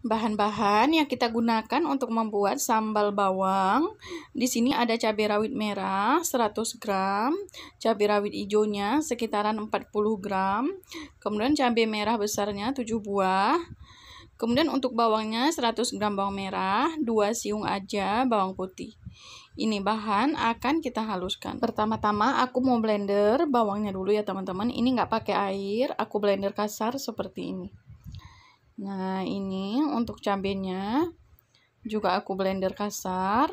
Bahan-bahan yang kita gunakan untuk membuat sambal bawang, di sini ada cabai rawit merah 100 gram, cabai rawit hijaunya sekitaran 40 gram, kemudian cabai merah besarnya 7 buah, kemudian untuk bawangnya 100 gram bawang merah, 2 siung aja bawang putih. Ini bahan akan kita haluskan. Pertama-tama aku mau blender bawangnya dulu ya teman-teman, ini nggak pakai air, aku blender kasar seperti ini. Nah ini untuk cabenya juga aku blender kasar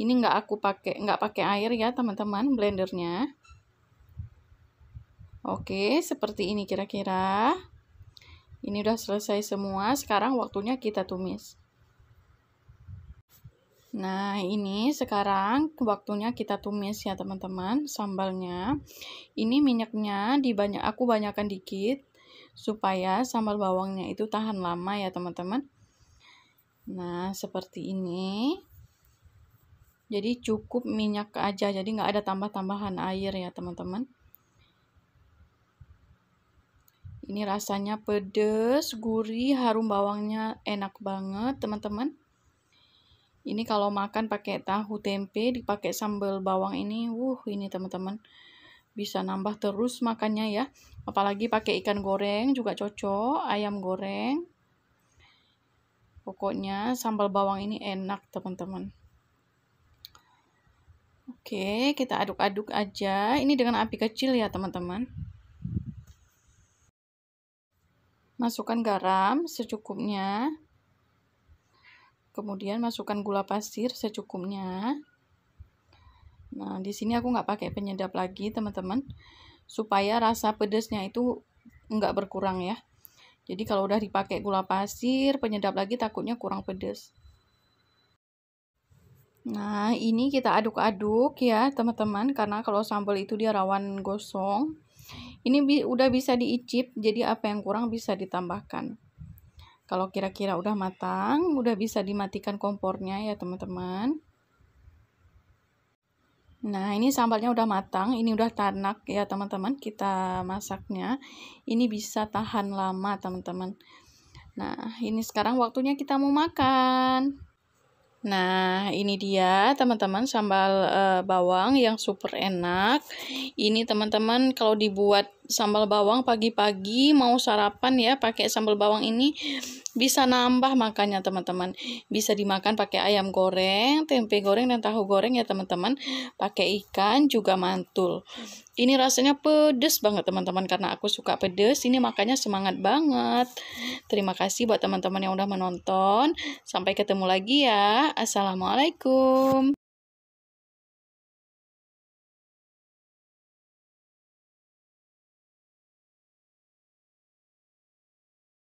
ini nggak aku pakai nggak pakai air ya teman-teman blendernya oke seperti ini kira-kira ini udah selesai semua sekarang waktunya kita tumis Nah, ini sekarang waktunya kita tumis ya, teman-teman, sambalnya. Ini minyaknya dibanyak aku banyakkan dikit supaya sambal bawangnya itu tahan lama ya teman-teman nah seperti ini jadi cukup minyak aja jadi nggak ada tambah-tambahan air ya teman-teman ini rasanya pedes, gurih, harum bawangnya enak banget teman-teman ini kalau makan pakai tahu tempe dipakai sambal bawang ini wuh ini teman-teman bisa nambah terus makannya ya apalagi pakai ikan goreng juga cocok ayam goreng pokoknya sambal bawang ini enak teman-teman oke kita aduk-aduk aja ini dengan api kecil ya teman-teman masukkan garam secukupnya kemudian masukkan gula pasir secukupnya Nah, di sini aku nggak pakai penyedap lagi, teman-teman. Supaya rasa pedasnya itu nggak berkurang ya. Jadi kalau udah dipakai gula pasir, penyedap lagi takutnya kurang pedas. Nah, ini kita aduk-aduk ya, teman-teman, karena kalau sambal itu dia rawan gosong. Ini bi udah bisa diicip, jadi apa yang kurang bisa ditambahkan. Kalau kira-kira udah matang, udah bisa dimatikan kompornya ya, teman-teman. Nah, ini sambalnya udah matang, ini udah tanak ya teman-teman, kita masaknya. Ini bisa tahan lama teman-teman. Nah, ini sekarang waktunya kita mau makan. Nah, ini dia teman-teman sambal uh, bawang yang super enak. Ini teman-teman kalau dibuat sambal bawang pagi-pagi mau sarapan ya pakai sambal bawang ini bisa nambah makannya teman-teman bisa dimakan pakai ayam goreng tempe goreng dan tahu goreng ya teman-teman pakai ikan juga mantul ini rasanya pedes banget teman-teman karena aku suka pedes ini makanya semangat banget terima kasih buat teman-teman yang udah menonton sampai ketemu lagi ya assalamualaikum